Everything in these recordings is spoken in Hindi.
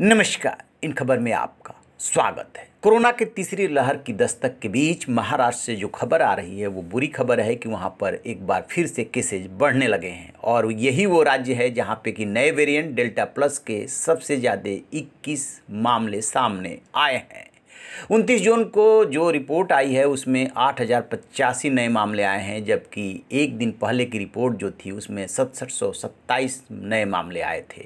नमस्कार इन खबर में आपका स्वागत है कोरोना के तीसरी लहर की दस्तक के बीच महाराष्ट्र से जो खबर आ रही है वो बुरी खबर है कि वहाँ पर एक बार फिर से केसेज बढ़ने लगे हैं और यही वो राज्य है जहाँ पे कि नए वेरिएंट डेल्टा प्लस के सबसे ज़्यादा 21 मामले सामने आए हैं उनतीस जून को जो रिपोर्ट आई है उसमें आठ हज़ार पचासी नए मामले आए हैं जबकि एक दिन पहले की रिपोर्ट जो थी उसमें सतसठ सौ सत्ताईस नए मामले आए थे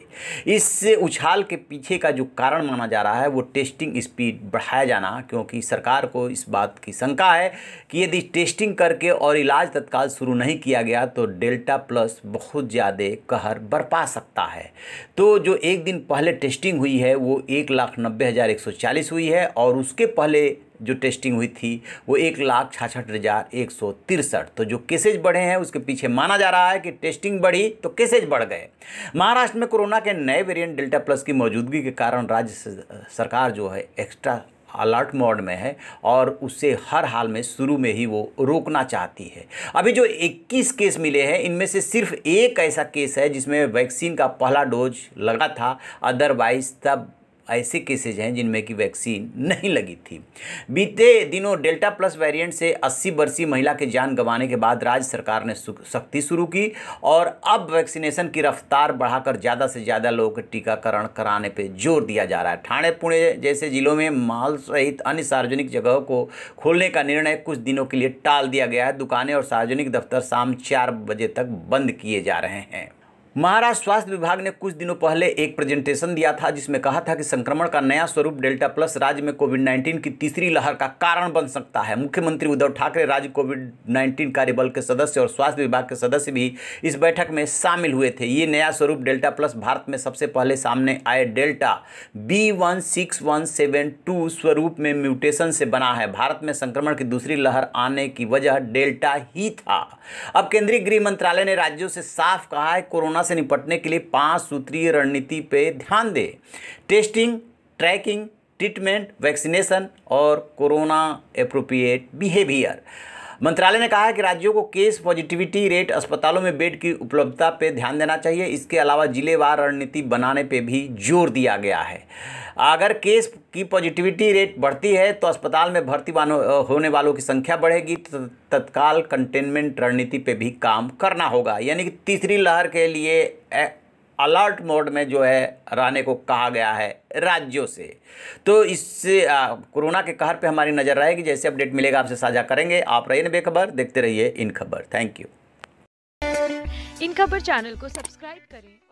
इस उछाल के पीछे का जो कारण माना जा रहा है वो टेस्टिंग स्पीड बढ़ाया जाना क्योंकि सरकार को इस बात की शंका है कि यदि टेस्टिंग करके और इलाज तत्काल शुरू नहीं किया गया तो डेल्टा प्लस बहुत ज़्यादा कहर बरपा सकता है तो जो एक दिन पहले टेस्टिंग हुई है वो एक लाख नब्बे हज़ार एक सौ चालीस हुई है और उसके पहले जो टेस्टिंग हुई थी वो एक लाख छाछठ हज़ार एक सौ तिरसठ तो जो केसेज बढ़े हैं उसके पीछे माना जा रहा है कि टेस्टिंग बढ़ी तो केसेज बढ़ गए महाराष्ट्र में कोरोना के नए वेरिएंट डेल्टा प्लस की मौजूदगी के कारण राज्य सरकार जो है एक्स्ट्रा अलर्ट मोड में है और उसे हर हाल में शुरू में ही वो रोकना चाहती है अभी जो 21 केस मिले हैं इनमें से सिर्फ एक ऐसा केस है जिसमें वैक्सीन का पहला डोज लगा था अदरवाइज तब ऐसे केसेज हैं जिनमें कि वैक्सीन नहीं लगी थी बीते दिनों डेल्टा प्लस वेरिएंट से 80 वर्षीय महिला के जान गंवाने के बाद राज्य सरकार ने सख्ती शुरू की और अब वैक्सीनेशन की रफ्तार बढ़ाकर ज़्यादा से ज़्यादा लोगों के टीकाकरण कराने पर जोर दिया जा रहा है ठाणे पुणे जैसे जिलों में मॉल सहित अन्य सार्वजनिक जगहों को खोलने का निर्णय कुछ दिनों के लिए टाल दिया गया है दुकानें और सार्वजनिक दफ्तर शाम चार बजे तक बंद किए जा रहे हैं महाराष्ट्र स्वास्थ्य विभाग ने कुछ दिनों पहले एक प्रेजेंटेशन दिया था जिसमें कहा था कि संक्रमण का नया स्वरूप डेल्टा प्लस राज्य में कोविड 19 की तीसरी लहर का कारण बन सकता है मुख्यमंत्री उद्धव ठाकरे राज्य कोविड 19 कार्यबल के सदस्य और स्वास्थ्य विभाग के सदस्य भी इस बैठक में शामिल हुए थे ये नया स्वरूप डेल्टा प्लस भारत में सबसे पहले सामने आए डेल्टा बी स्वरूप में म्यूटेशन से बना है भारत में संक्रमण की दूसरी लहर आने की वजह डेल्टा ही था अब केंद्रीय गृह मंत्रालय ने राज्यों से साफ कहा है कोरोना कोरोना से निपटने के लिए पांच सूत्रीय रणनीति पे ध्यान दें टेस्टिंग ट्रैकिंग ट्रीटमेंट वैक्सीनेशन और कोरोना अप्रोप्रिएट बिहेवियर मंत्रालय ने कहा है कि राज्यों को केस पॉजिटिविटी रेट अस्पतालों में बेड की उपलब्धता पर ध्यान देना चाहिए इसके अलावा जिलेवार रणनीति बनाने पर भी जोर दिया गया है अगर केस की पॉजिटिविटी रेट बढ़ती है तो अस्पताल में भर्ती होने वालों की संख्या बढ़ेगी तो तत्काल कंटेनमेंट रणनीति पे भी काम करना होगा यानी कि तीसरी लहर के लिए अलर्ट मोड में जो है रहने को कहा गया है राज्यों से तो इससे कोरोना के कहर पे हमारी नज़र रहेगी जैसे अपडेट मिलेगा आपसे साझा करेंगे आप रहिए बेखबर देखते रहिए इन खबर थैंक यू इन खबर चैनल को सब्सक्राइब करें